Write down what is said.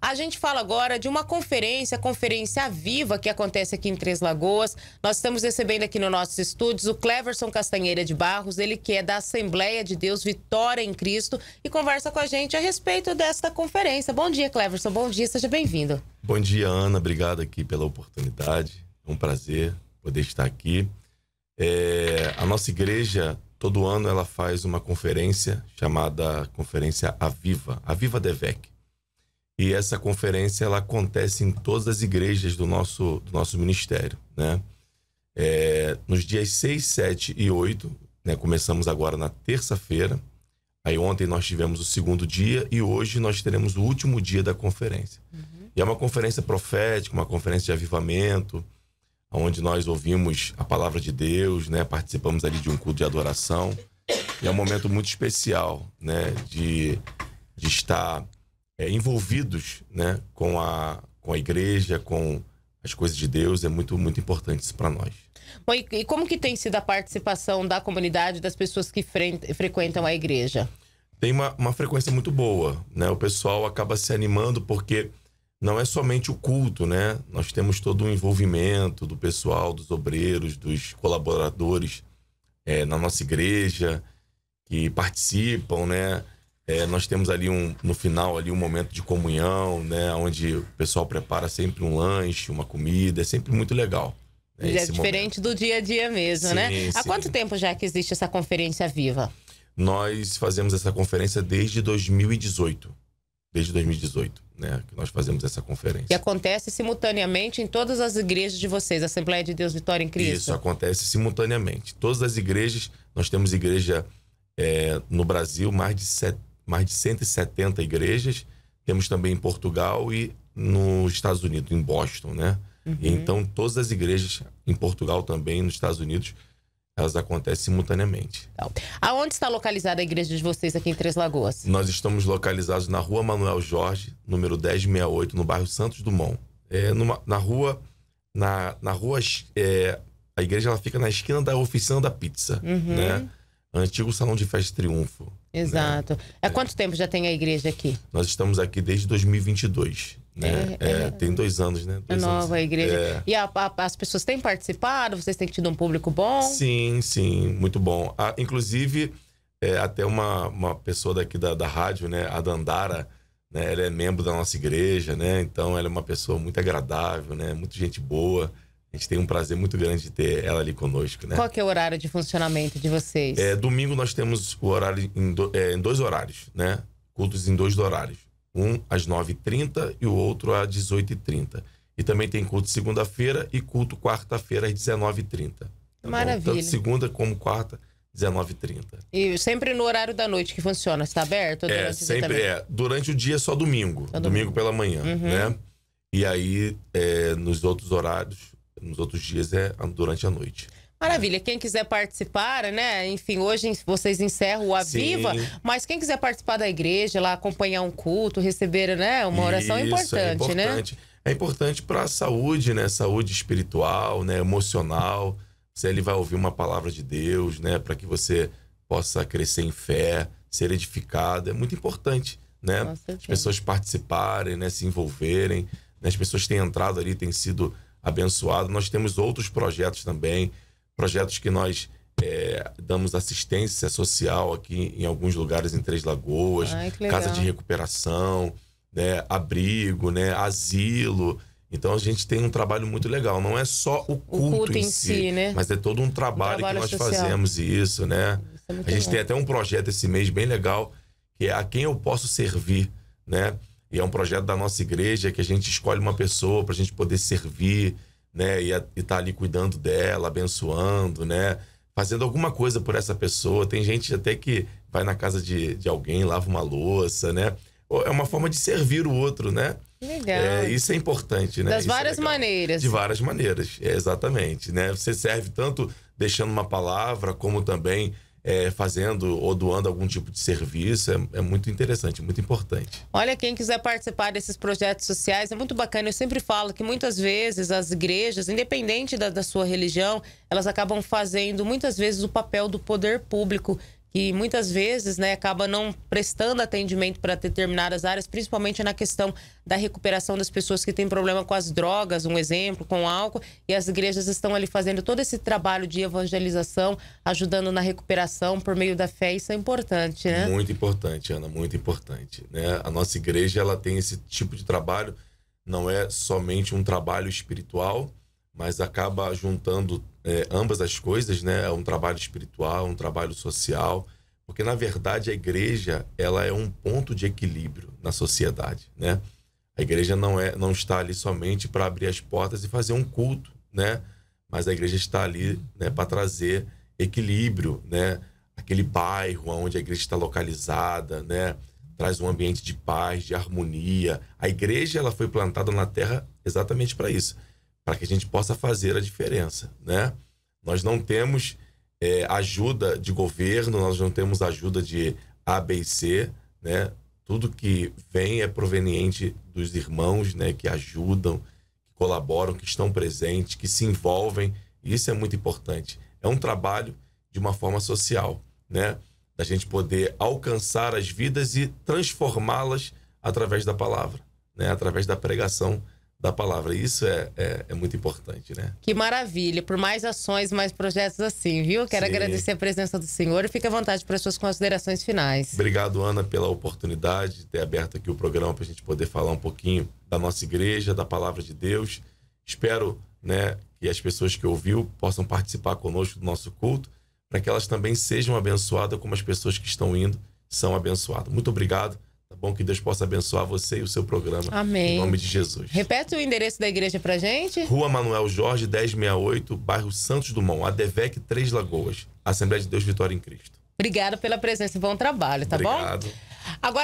A gente fala agora de uma conferência, a Conferência Viva, que acontece aqui em Três Lagoas. Nós estamos recebendo aqui nos nossos estúdios o Cleverson Castanheira de Barros, ele que é da Assembleia de Deus Vitória em Cristo, e conversa com a gente a respeito desta conferência. Bom dia, Cleverson, bom dia, seja bem-vindo. Bom dia, Ana, obrigado aqui pela oportunidade. É um prazer poder estar aqui. É... a nossa igreja, todo ano, ela faz uma conferência chamada Conferência Aviva, Aviva Devec. E essa conferência ela acontece em todas as igrejas do nosso, do nosso ministério, né? É, nos dias 6, 7 e 8, né, começamos agora na terça-feira. Aí ontem nós tivemos o segundo dia e hoje nós teremos o último dia da conferência. Uhum. E é uma conferência profética, uma conferência de avivamento, onde nós ouvimos a palavra de Deus, né? Participamos ali de um culto de adoração. E é um momento muito especial, né? De, de estar é, envolvidos né, com, a, com a igreja, com as coisas de Deus, é muito, muito importante isso para nós. Bom, e, e, como que tem sido a participação da comunidade, das pessoas que fre frequentam a igreja? Tem uma, uma frequência muito boa, né? O pessoal acaba se animando porque não é somente o culto, né? Nós temos todo o envolvimento do pessoal, dos obreiros, dos colaboradores é, na nossa igreja que participam, né? É, nós temos ali um, no final ali um momento de comunhão, né? Onde o pessoal prepara sempre um lanche, uma comida, é sempre muito legal. Né, é diferente momento. do dia a dia mesmo, sim, né? Sim. Há quanto tempo já que existe essa conferência viva? Nós fazemos essa conferência desde 2018. Desde 2018, né? Que nós fazemos essa conferência. E acontece simultaneamente em todas as igrejas de vocês, Assembleia de Deus Vitória em Cristo? Isso, acontece simultaneamente. Todas as igrejas, nós temos igreja é, no Brasil, mais de 70 mais de 170 igrejas. Temos também em Portugal e nos Estados Unidos, em Boston, né? Uhum. Então, todas as igrejas em Portugal também, nos Estados Unidos, elas acontecem simultaneamente. Então, aonde está localizada a igreja de vocês aqui em Três Lagoas? Nós estamos localizados na Rua Manuel Jorge, número 1068, no bairro Santos Dumont. É, numa, na rua, na, na rua é, a igreja ela fica na esquina da oficina da pizza, uhum. né? Antigo Salão de Festa Triunfo. Né? Exato. Né? Há quanto tempo já tem a igreja aqui? Nós estamos aqui desde 2022. Né? É, é, é, tem dois anos, né? Dois nova anos. igreja. É. E a, a, as pessoas têm participado? Vocês têm tido um público bom? Sim, sim, muito bom. inclusive, é, até uma, uma pessoa daqui da, da rádio, né? A Dandara, né? ela é membro da nossa igreja, né? Então, ela é uma pessoa muito agradável, né? Muito gente boa. A gente tem um prazer muito grande de ter ela ali conosco, né? Qual que é o horário de funcionamento de vocês? É, domingo nós temos o horário em, do, é, em dois horários, né? Cultos em dois horários. Um às 9h30 e o outro às 18h30. E também tem culto segunda-feira e culto quarta-feira às 19h30. Tá Maravilha. Bom? Tanto segunda como quarta, 19h30. E sempre no horário da noite que funciona, está aberto? É, sempre é. Durante o dia é só domingo. Só domingo. domingo. pela manhã, uhum. né? E aí, é, nos outros horários, nos outros dias é durante a noite. Maravilha. Quem quiser participar, né? Enfim, hoje vocês encerram o Aviva, Sim. mas quem quiser participar da igreja, lá acompanhar um culto, receber, né, uma oração é Isso, é né? importante, é importante, né? É importante para a saúde, né? Saúde espiritual, né, emocional. Você ele vai ouvir uma palavra de Deus, né, para que você possa crescer em fé, ser edificado. É muito importante, né? As pessoas participarem, né, se envolverem, né? as pessoas têm entrado ali, têm sido abençoado. Nós temos outros projetos também, projetos que nós é, damos assistência social aqui em alguns lugares em Três Lagoas, Ai, casa de recuperação, né, abrigo, né, asilo. Então a gente tem um trabalho muito legal. Não é só o culto, o culto em, em, si, si né? mas é todo um trabalho, um trabalho que nós fazemos isso, né? Isso é a gente tem até um projeto esse mês bem legal que é a quem eu posso servir, né? E é um projeto da nossa igreja que a gente escolhe uma pessoa para a gente poder servir, né? E estar tá ali cuidando dela, abençoando, né? Fazendo alguma coisa por essa pessoa. Tem gente até que vai na casa de, de alguém, lava uma louça, né? É uma forma de servir o outro, né? Legal. É, isso é importante, né? Das isso é várias é maneiras. De várias maneiras, é, exatamente, né? Você serve tanto deixando uma palavra, como também é, fazendo ou doando algum tipo de serviço. É, é, muito interessante, muito importante. Olha, quem quiser participar desses projetos sociais, é muito bacana. Eu sempre falo que muitas vezes as igrejas, independente da, da sua religião, elas acabam fazendo muitas vezes o papel do poder público que muitas vezes né, acaba não prestando atendimento para determinadas áreas, principalmente na questão da recuperação das pessoas que têm problema com as drogas, um exemplo, com álcool, e as igrejas estão ali fazendo todo esse trabalho de evangelização, ajudando na recuperação por meio da fé, isso é importante, né? Muito importante, Ana, muito importante. Né? A nossa igreja ela tem esse tipo de trabalho, não é somente um trabalho espiritual, mas acaba juntando é, ambas as coisas, né? É um trabalho espiritual, um trabalho social, porque na verdade a igreja ela é um ponto de equilíbrio na sociedade, né? A igreja não é, não está ali somente para abrir as portas e fazer um culto, né? Mas a igreja está ali, né, para trazer equilíbrio, né? Aquele bairro onde a igreja está localizada, né? Traz um ambiente de paz, de harmonia. A igreja ela foi plantada na terra exatamente para isso para que a gente possa fazer a diferença, né? Nós não temos é, ajuda de governo, nós não temos ajuda de ABC, né? Tudo que vem é proveniente dos irmãos, né? Que ajudam, que colaboram, que estão presentes, que se envolvem. Isso é muito importante. É um trabalho de uma forma social, né? Da gente poder alcançar as vidas e transformá-las através da palavra, né? Através da pregação da palavra. Isso é, é, é, muito importante, né? Que maravilha. Por mais ações, mais projetos assim, viu? Quero Sim. agradecer a presença do senhor e fique à vontade para as suas considerações finais. Obrigado, Ana, pela oportunidade de ter aberto aqui o programa para a gente poder falar um pouquinho da nossa igreja, da palavra de Deus. Espero né, que as pessoas que ouviu possam participar conosco do nosso culto, para que elas também sejam abençoadas como as pessoas que estão indo são abençoadas. Muito obrigado. Tá bom? Que Deus possa abençoar você e o seu programa. Amém. Em nome de Jesus. Repete o endereço da igreja pra gente. Rua Manuel Jorge, 1068, bairro Santos Dumont, ADVEC Três Lagoas. Assembleia de Deus Vitória em Cristo. Obrigada pela presença e bom trabalho, tá Obrigado. bom? Obrigado. Agora